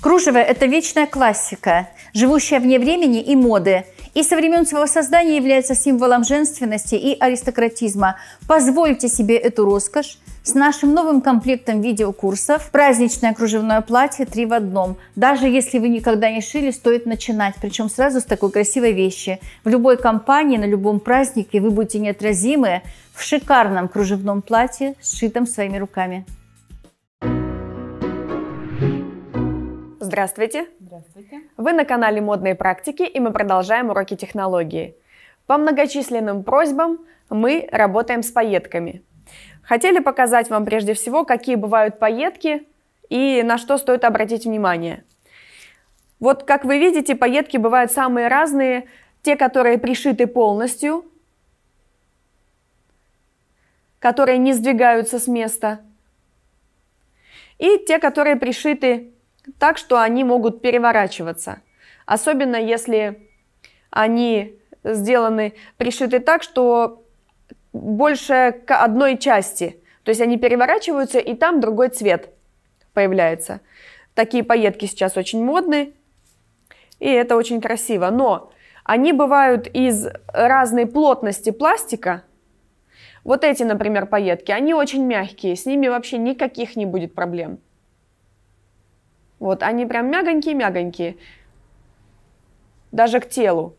Кружево – это вечная классика, живущая вне времени и моды, и со времен своего создания является символом женственности и аристократизма. Позвольте себе эту роскошь с нашим новым комплектом видеокурсов «Праздничное кружевное платье 3 в одном». Даже если вы никогда не шили, стоит начинать, причем сразу с такой красивой вещи. В любой компании, на любом празднике вы будете неотразимы в шикарном кружевном платье, сшитом своими руками. Здравствуйте! Здравствуйте! Вы на канале «Модные практики» и мы продолжаем уроки технологии. По многочисленным просьбам мы работаем с пайетками. Хотели показать вам прежде всего, какие бывают пайетки и на что стоит обратить внимание. Вот, как вы видите, пайетки бывают самые разные. Те, которые пришиты полностью, которые не сдвигаются с места, и те, которые пришиты так, что они могут переворачиваться. Особенно если они сделаны, пришиты так, что больше к одной части. То есть они переворачиваются, и там другой цвет появляется. Такие пайетки сейчас очень модны, и это очень красиво. Но они бывают из разной плотности пластика. Вот эти, например, пайетки, они очень мягкие, с ними вообще никаких не будет проблем. Вот, они прям мягонькие-мягонькие, даже к телу.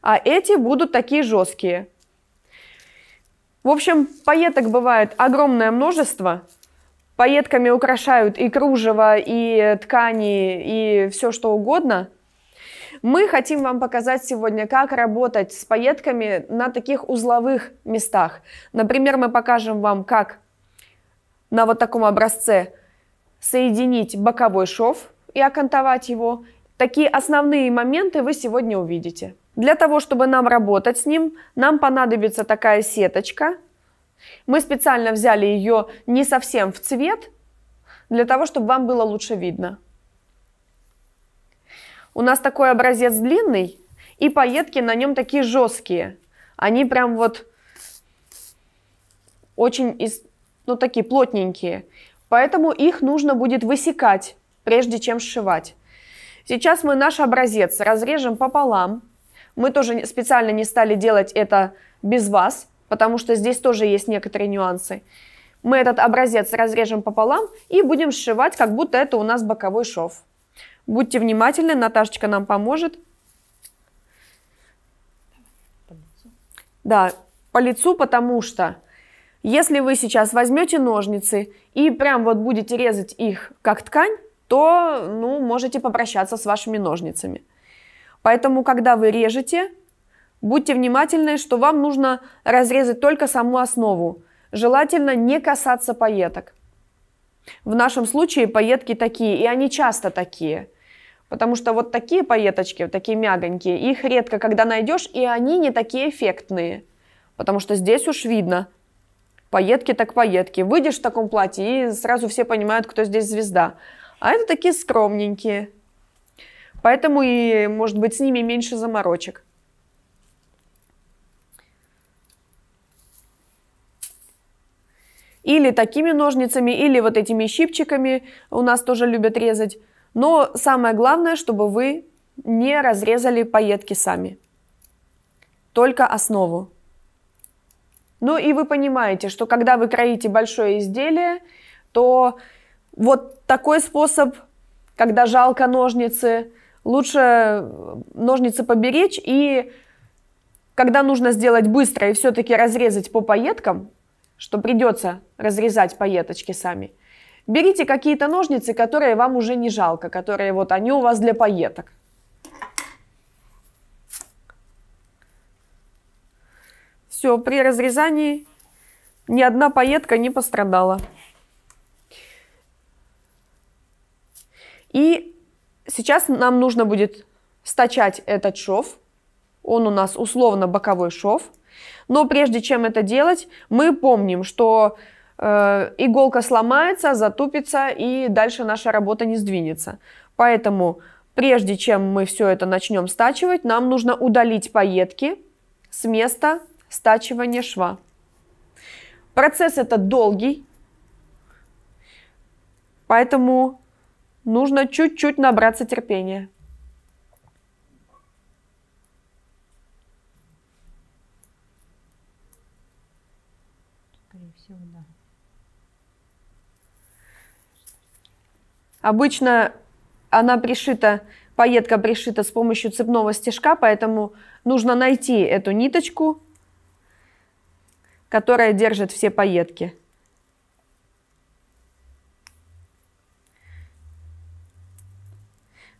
А эти будут такие жесткие. В общем, пайеток бывает огромное множество. Пайетками украшают и кружево, и ткани, и все что угодно. Мы хотим вам показать сегодня, как работать с пайетками на таких узловых местах. Например, мы покажем вам, как на вот таком образце соединить боковой шов и окантовать его. Такие основные моменты вы сегодня увидите. Для того, чтобы нам работать с ним, нам понадобится такая сеточка. Мы специально взяли ее не совсем в цвет, для того, чтобы вам было лучше видно. У нас такой образец длинный, и поетки на нем такие жесткие. Они прям вот очень, из, ну такие плотненькие. Поэтому их нужно будет высекать, прежде чем сшивать. Сейчас мы наш образец разрежем пополам. Мы тоже специально не стали делать это без вас, потому что здесь тоже есть некоторые нюансы. Мы этот образец разрежем пополам и будем сшивать, как будто это у нас боковой шов. Будьте внимательны, Наташечка нам поможет. Да, по лицу, потому что если вы сейчас возьмете ножницы и прям вот будете резать их как ткань, то ну, можете попрощаться с вашими ножницами. Поэтому, когда вы режете, будьте внимательны, что вам нужно разрезать только саму основу. Желательно не касаться пайеток. В нашем случае пайетки такие, и они часто такие. Потому что вот такие пайеточки, вот такие мягонькие, их редко когда найдешь, и они не такие эффектные. Потому что здесь уж видно, поетки так поетки. Выйдешь в таком платье, и сразу все понимают, кто здесь звезда. А это такие скромненькие. Поэтому и, может быть, с ними меньше заморочек. Или такими ножницами, или вот этими щипчиками у нас тоже любят резать. Но самое главное, чтобы вы не разрезали пайетки сами. Только основу. Ну и вы понимаете, что когда вы кроите большое изделие, то вот такой способ, когда жалко ножницы, лучше э, ножницы поберечь и когда нужно сделать быстро и все-таки разрезать по пайеткам, что придется разрезать пайеточки сами, берите какие-то ножницы, которые вам уже не жалко, которые вот они у вас для пайеток. Все, при разрезании ни одна пайетка не пострадала. И сейчас нам нужно будет стачать этот шов. Он у нас условно боковой шов. Но прежде чем это делать, мы помним, что э, иголка сломается, затупится и дальше наша работа не сдвинется. Поэтому прежде чем мы все это начнем стачивать, нам нужно удалить пайетки с места стачивание шва. Процесс это долгий, поэтому нужно чуть-чуть набраться терпения. Обычно она пришита, пайетка пришита с помощью цепного стежка, поэтому нужно найти эту ниточку которая держит все поетки.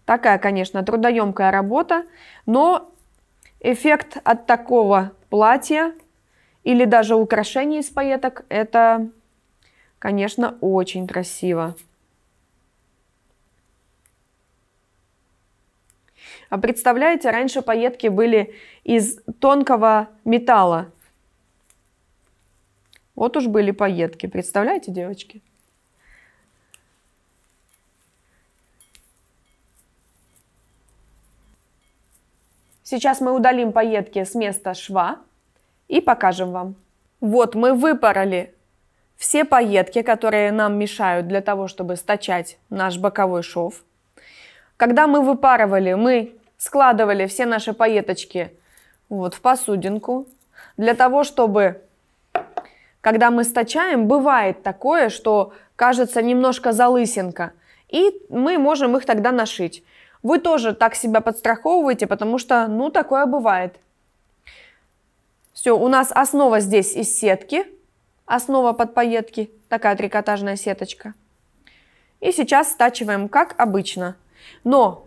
Такая, конечно, трудоемкая работа, но эффект от такого платья или даже украшений из пайеток – это, конечно, очень красиво. А представляете, раньше пайетки были из тонкого металла, вот уж были поедки. Представляете, девочки? Сейчас мы удалим поедки с места шва и покажем вам. Вот мы выпороли все поедки, которые нам мешают для того, чтобы стачать наш боковой шов. Когда мы выпарывали, мы складывали все наши поеточки вот в посудинку для того, чтобы когда мы стачаем, бывает такое, что кажется немножко залысинка, и мы можем их тогда нашить. Вы тоже так себя подстраховываете, потому что, ну, такое бывает. Все, у нас основа здесь из сетки, основа под подпоетки, такая трикотажная сеточка. И сейчас стачиваем, как обычно. Но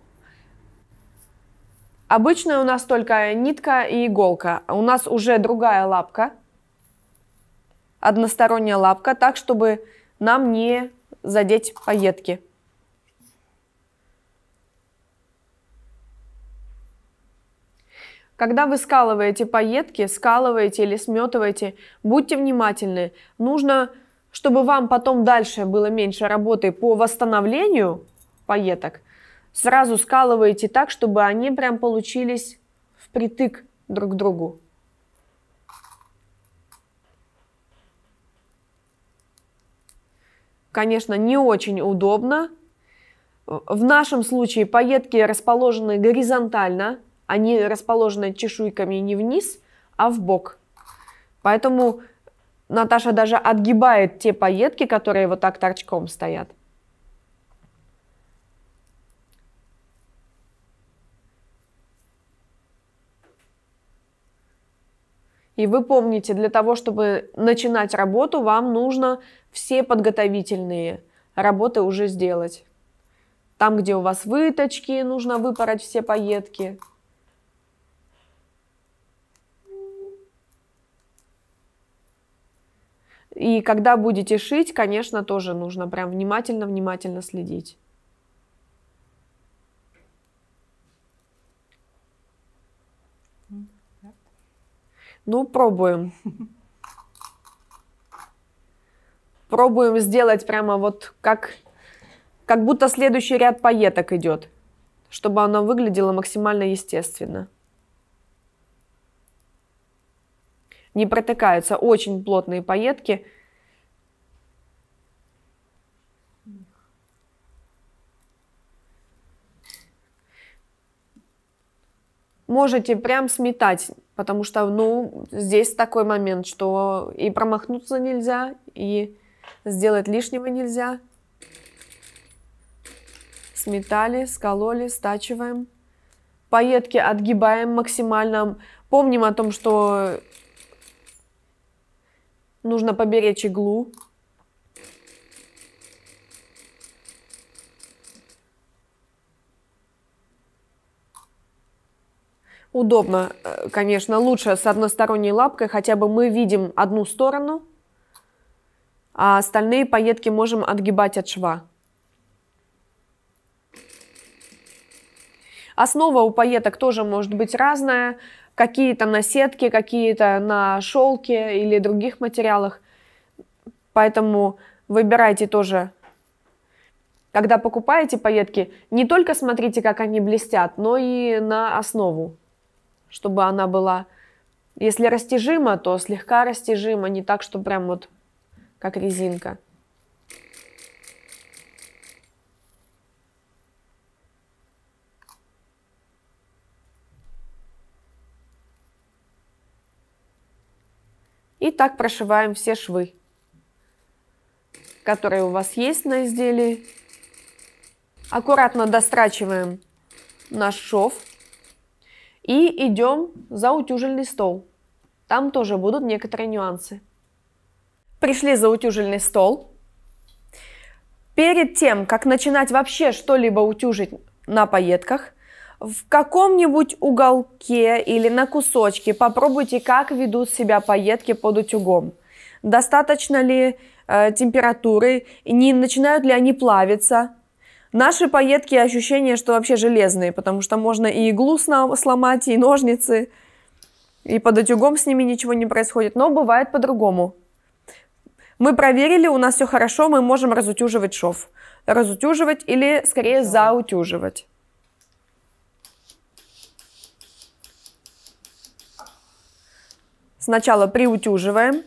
обычная у нас только нитка и иголка, у нас уже другая лапка – односторонняя лапка, так, чтобы нам не задеть пайетки. Когда вы скалываете пайетки, скалываете или сметываете, будьте внимательны. Нужно, чтобы вам потом дальше было меньше работы по восстановлению пайеток, сразу скалываете так, чтобы они прям получились впритык друг к другу. конечно, не очень удобно. В нашем случае пайетки расположены горизонтально, они расположены чешуйками не вниз, а в бок. Поэтому Наташа даже отгибает те пайетки, которые вот так торчком стоят. И вы помните, для того, чтобы начинать работу, вам нужно все подготовительные работы уже сделать. Там, где у вас выточки, нужно выпороть все пайетки. И когда будете шить, конечно, тоже нужно прям внимательно-внимательно следить. Ну, пробуем. пробуем сделать прямо вот как, как будто следующий ряд поеток идет, чтобы оно выглядело максимально естественно. Не протыкаются очень плотные пайетки. Можете прям сметать, потому что, ну, здесь такой момент, что и промахнуться нельзя, и Сделать лишнего нельзя. Сметали, скололи, стачиваем. Поетки отгибаем максимально. Помним о том, что нужно поберечь иглу. Удобно, э, конечно, лучше с односторонней лапкой, хотя бы мы видим одну сторону, а остальные пайетки можем отгибать от шва. Основа у пайеток тоже может быть разная. Какие-то на сетке, какие-то на шелке или других материалах. Поэтому выбирайте тоже. Когда покупаете пайетки, не только смотрите, как они блестят, но и на основу, чтобы она была, если растяжима, то слегка растяжима, не так, что прям вот как резинка. И так прошиваем все швы, которые у вас есть на изделии. Аккуратно дострачиваем наш шов и идем за утюжильный стол. Там тоже будут некоторые нюансы пришли за утюжильный стол. Перед тем, как начинать вообще что-либо утюжить на пайетках в каком-нибудь уголке или на кусочке попробуйте, как ведут себя пайетки под утюгом. Достаточно ли э, температуры, не начинают ли они плавиться. Наши пайетки ощущение, что вообще железные, потому что можно и иглу сломать, и ножницы, и под утюгом с ними ничего не происходит, но бывает по-другому. Мы проверили, у нас все хорошо, мы можем разутюживать шов. Разутюживать или скорее заутюживать. Сначала приутюживаем.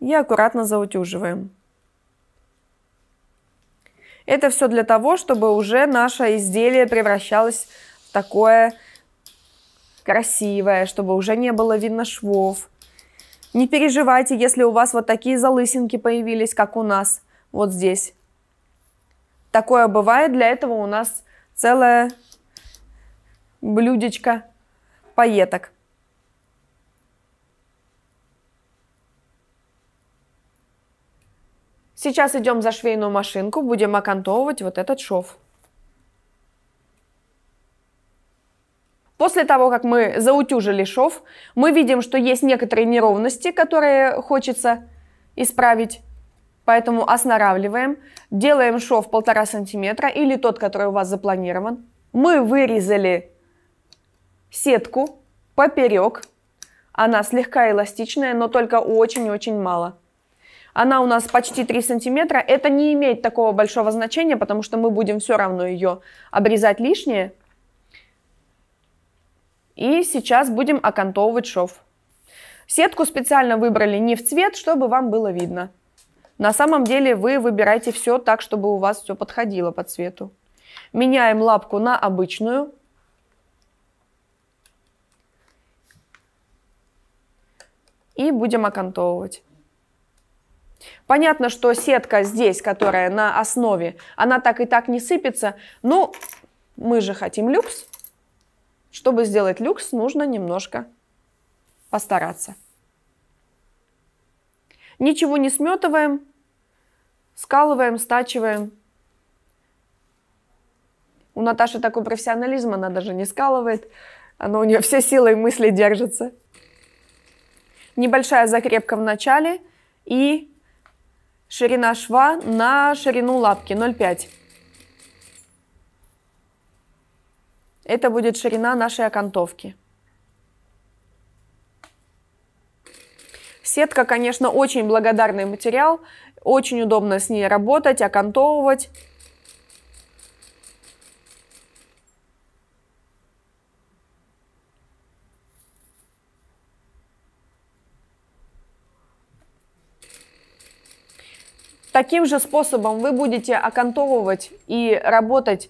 И аккуратно заутюживаем. Это все для того, чтобы уже наше изделие превращалось в такое красивая, чтобы уже не было видно швов. Не переживайте, если у вас вот такие залысинки появились, как у нас, вот здесь. Такое бывает, для этого у нас целое блюдечко пайеток. Сейчас идем за швейную машинку, будем окантовывать вот этот шов. После того, как мы заутюжили шов, мы видим, что есть некоторые неровности, которые хочется исправить. Поэтому останавливаем, делаем шов полтора сантиметра или тот, который у вас запланирован. Мы вырезали сетку поперек. Она слегка эластичная, но только очень-очень мало. Она у нас почти 3 сантиметра. Это не имеет такого большого значения, потому что мы будем все равно ее обрезать лишнее. И сейчас будем окантовывать шов. Сетку специально выбрали не в цвет, чтобы вам было видно. На самом деле вы выбираете все так, чтобы у вас все подходило по цвету. Меняем лапку на обычную. И будем окантовывать. Понятно, что сетка здесь, которая на основе, она так и так не сыпется. но ну, мы же хотим люкс, чтобы сделать люкс, нужно немножко постараться. Ничего не сметываем, скалываем, стачиваем. У Наташи такой профессионализм, она даже не скалывает. Она у нее все силы и мысли держится. Небольшая закрепка в начале и ширина шва на ширину лапки 0,5. Это будет ширина нашей окантовки. Сетка, конечно, очень благодарный материал. Очень удобно с ней работать, окантовывать. Таким же способом вы будете окантовывать и работать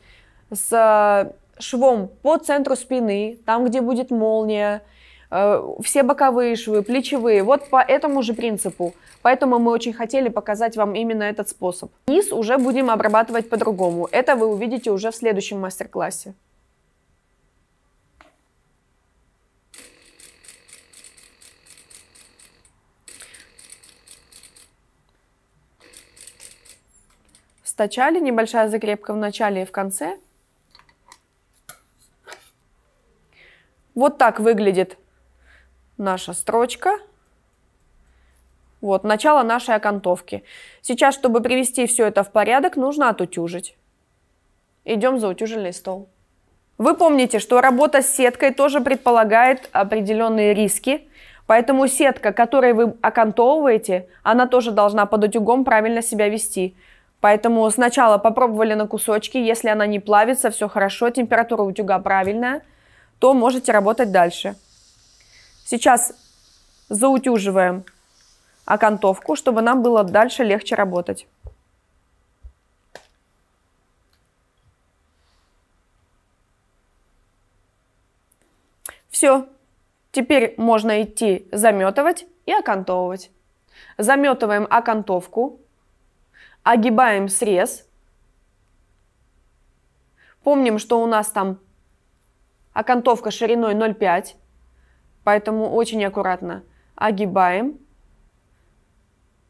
с швом по центру спины, там, где будет молния, э, все боковые швы, плечевые, вот по этому же принципу. Поэтому мы очень хотели показать вам именно этот способ. Низ уже будем обрабатывать по-другому. Это вы увидите уже в следующем мастер-классе. Стачали, небольшая закрепка в начале и в конце – Вот так выглядит наша строчка. Вот, начало нашей окантовки. Сейчас, чтобы привести все это в порядок, нужно отутюжить. Идем за утюжильный стол. Вы помните, что работа с сеткой тоже предполагает определенные риски, поэтому сетка, которой вы окантовываете, она тоже должна под утюгом правильно себя вести. Поэтому сначала попробовали на кусочки, если она не плавится, все хорошо, температура утюга правильная то можете работать дальше. Сейчас заутюживаем окантовку, чтобы нам было дальше легче работать. Все, теперь можно идти заметывать и окантовывать. Заметываем окантовку, огибаем срез. Помним, что у нас там окантовка а шириной 0,5, поэтому очень аккуратно огибаем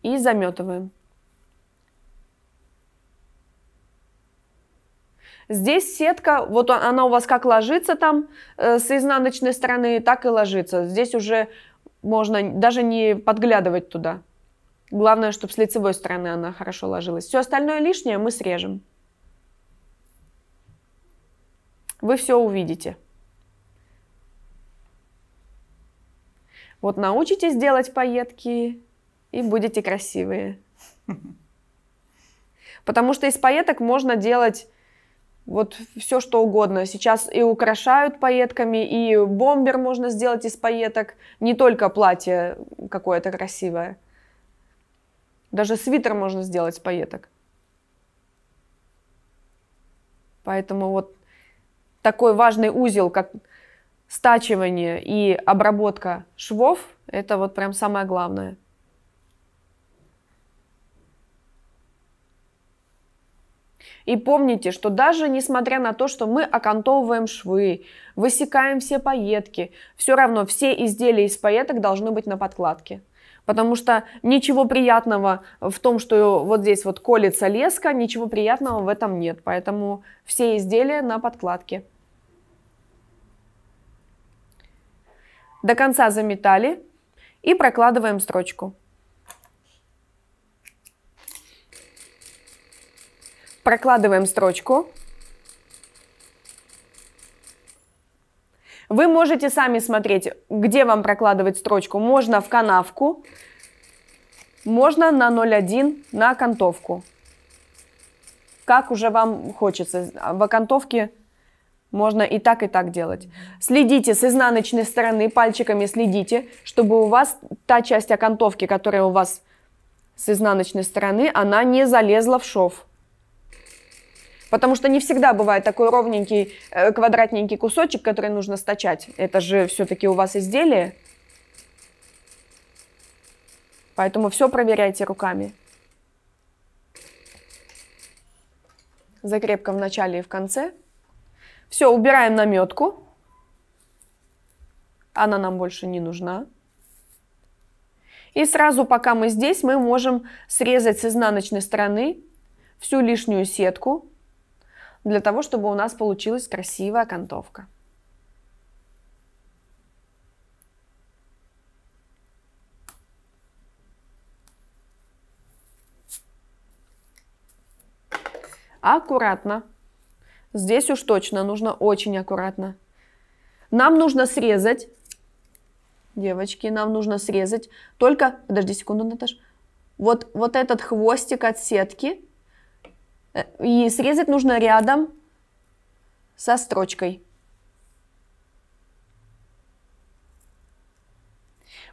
и заметываем. Здесь сетка, вот она у вас как ложится там э, с изнаночной стороны, так и ложится. Здесь уже можно даже не подглядывать туда. Главное, чтобы с лицевой стороны она хорошо ложилась. Все остальное лишнее мы срежем. Вы все увидите. Вот научитесь делать поетки и будете красивые. Потому что из поеток можно делать вот все что угодно. Сейчас и украшают поетками, и бомбер можно сделать из поеток. Не только платье какое-то красивое. Даже свитер можно сделать из поеток. Поэтому вот такой важный узел, как стачивание и обработка швов – это вот прям самое главное. И помните, что даже несмотря на то, что мы окантовываем швы, высекаем все пайетки, все равно все изделия из пайеток должны быть на подкладке. Потому что ничего приятного в том, что вот здесь вот колется леска, ничего приятного в этом нет. Поэтому все изделия на подкладке. до конца заметали и прокладываем строчку. Прокладываем строчку. Вы можете сами смотреть, где вам прокладывать строчку. Можно в канавку, можно на 0,1 на окантовку. Как уже вам хочется. В окантовке можно и так, и так делать. Следите с изнаночной стороны, пальчиками следите, чтобы у вас та часть окантовки, которая у вас с изнаночной стороны, она не залезла в шов. Потому что не всегда бывает такой ровненький э, квадратненький кусочек, который нужно стачать. Это же все-таки у вас изделие. Поэтому все проверяйте руками. Закрепка в начале и в конце. Все, убираем наметку. Она нам больше не нужна. И сразу, пока мы здесь, мы можем срезать с изнаночной стороны всю лишнюю сетку, для того, чтобы у нас получилась красивая окантовка. Аккуратно Здесь уж точно нужно очень аккуратно. Нам нужно срезать, девочки, нам нужно срезать только, подожди секунду, Наташ, вот, вот этот хвостик от сетки, э, и срезать нужно рядом со строчкой.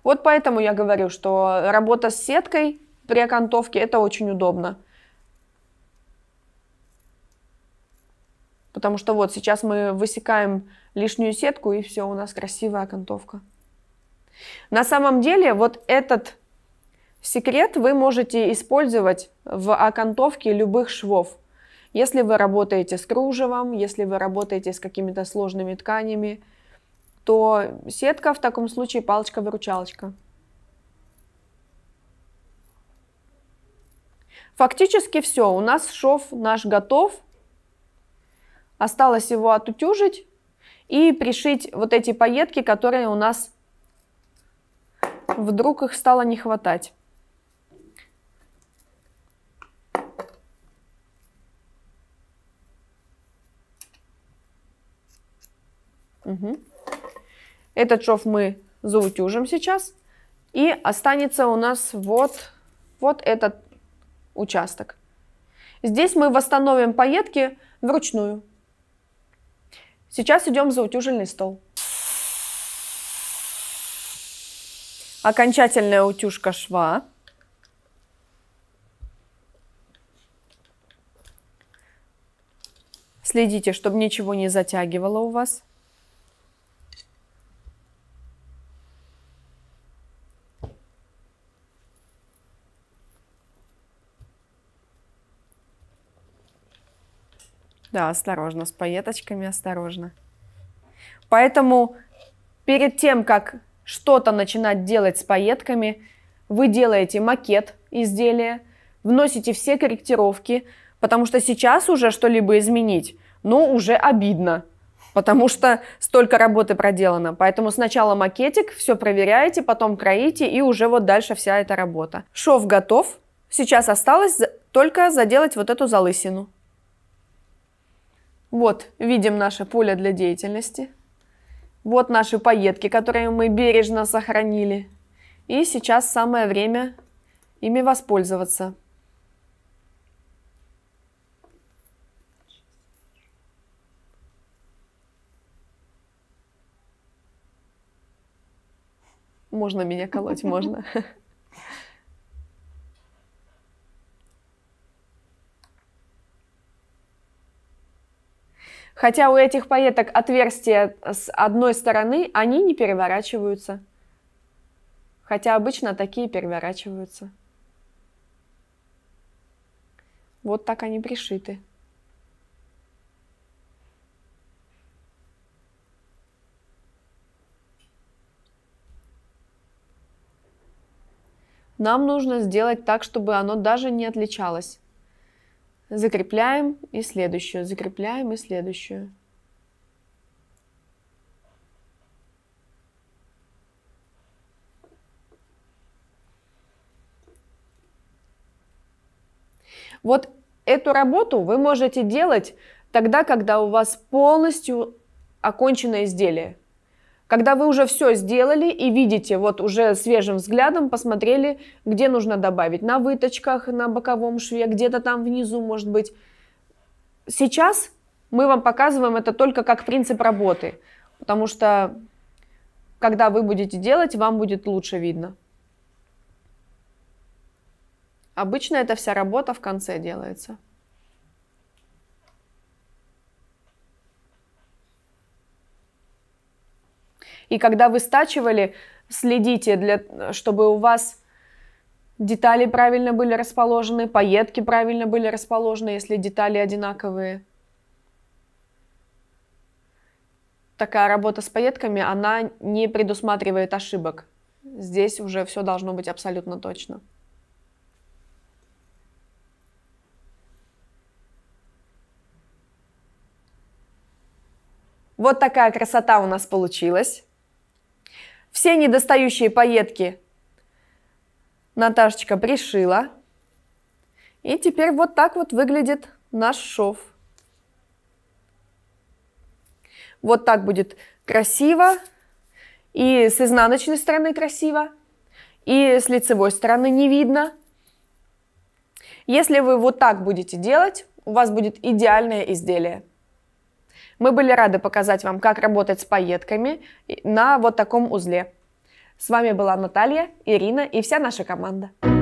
Вот поэтому я говорю, что работа с сеткой при окантовке это очень удобно. Потому что вот сейчас мы высекаем лишнюю сетку, и все, у нас красивая окантовка. На самом деле вот этот секрет вы можете использовать в окантовке любых швов. Если вы работаете с кружевом, если вы работаете с какими-то сложными тканями, то сетка в таком случае палочка-выручалочка. Фактически все, у нас шов наш готов – Осталось его отутюжить и пришить вот эти пайетки, которые у нас вдруг их стало не хватать. Угу. Этот шов мы заутюжим сейчас. И останется у нас вот, вот этот участок. Здесь мы восстановим пайетки вручную. Сейчас идем за утюжильный стол. Окончательная утюжка шва. Следите, чтобы ничего не затягивало у вас. Да, осторожно, с пайеточками осторожно. Поэтому перед тем, как что-то начинать делать с пайетками, вы делаете макет изделия, вносите все корректировки, потому что сейчас уже что-либо изменить, ну, уже обидно, потому что столько работы проделано. Поэтому сначала макетик, все проверяете, потом кроите, и уже вот дальше вся эта работа. Шов готов. Сейчас осталось только заделать вот эту залысину. Вот, видим наше поле для деятельности. Вот наши поетки, которые мы бережно сохранили. И сейчас самое время ими воспользоваться. Можно меня колоть, можно. Хотя у этих пайеток отверстия с одной стороны, они не переворачиваются. Хотя обычно такие переворачиваются. Вот так они пришиты. Нам нужно сделать так, чтобы оно даже не отличалось. Закрепляем и следующую, закрепляем и следующую. Вот эту работу вы можете делать тогда, когда у вас полностью окончено изделие. Когда вы уже все сделали и видите, вот уже свежим взглядом посмотрели, где нужно добавить. На выточках, на боковом шве, где-то там внизу, может быть. Сейчас мы вам показываем это только как принцип работы, потому что когда вы будете делать, вам будет лучше видно. Обычно эта вся работа в конце делается. И когда вы стачивали, следите, для, чтобы у вас детали правильно были расположены, пайетки правильно были расположены, если детали одинаковые. Такая работа с пайетками, она не предусматривает ошибок. Здесь уже все должно быть абсолютно точно. Вот такая красота у нас получилась все недостающие пайетки Наташечка пришила. И теперь вот так вот выглядит наш шов. Вот так будет красиво. И с изнаночной стороны красиво. И с лицевой стороны не видно. Если вы вот так будете делать, у вас будет идеальное изделие. Мы были рады показать вам, как работать с пайетками на вот таком узле. С вами была Наталья, Ирина и вся наша команда.